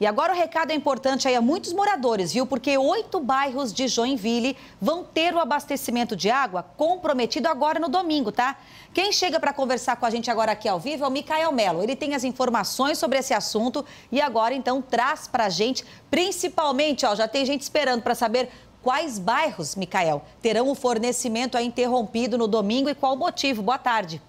E agora o recado é importante aí a muitos moradores, viu? Porque oito bairros de Joinville vão ter o abastecimento de água comprometido agora no domingo, tá? Quem chega para conversar com a gente agora aqui ao vivo é o Micael Melo. Ele tem as informações sobre esse assunto e agora então traz para a gente, principalmente, ó, já tem gente esperando para saber quais bairros, Micael, terão o fornecimento interrompido no domingo e qual o motivo. Boa tarde.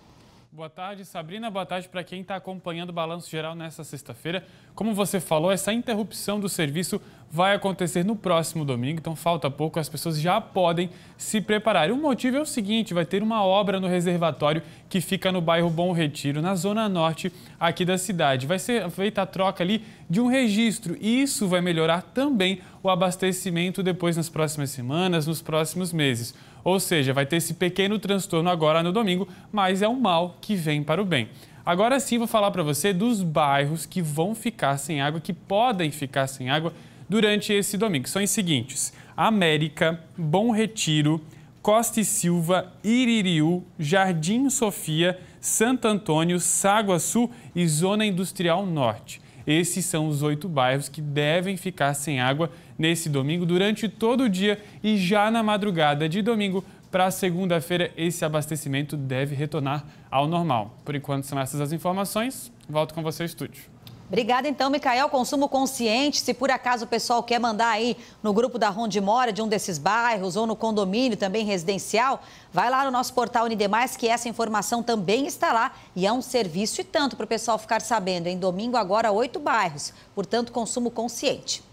Boa tarde, Sabrina. Boa tarde para quem está acompanhando o Balanço Geral nesta sexta-feira. Como você falou, essa interrupção do serviço vai acontecer no próximo domingo, então falta pouco, as pessoas já podem se preparar. o motivo é o seguinte: vai ter uma obra no reservatório que fica no bairro Bom Retiro, na zona norte aqui da cidade. Vai ser feita a troca ali de um registro e isso vai melhorar também o abastecimento depois nas próximas semanas, nos próximos meses. Ou seja, vai ter esse pequeno transtorno agora no domingo, mas é um mal que vem para o bem. Agora sim vou falar para você dos bairros que vão ficar sem água, que podem ficar sem água durante esse domingo. São os seguintes: América, Bom Retiro, Costa e Silva, Iririú, Jardim Sofia, Santo Antônio, Saguaçu e Zona Industrial Norte. Esses são os oito bairros que devem ficar sem água nesse domingo durante todo o dia e já na madrugada de domingo para segunda-feira esse abastecimento deve retornar ao normal. Por enquanto são essas as informações. Volto com você ao estúdio. Obrigada então, Micael. Consumo consciente. Se por acaso o pessoal quer mandar aí no grupo da Ronde Mora de um desses bairros ou no condomínio também residencial, vai lá no nosso portal Unidemais que essa informação também está lá e é um serviço e tanto para o pessoal ficar sabendo. Em domingo agora oito bairros, portanto consumo consciente.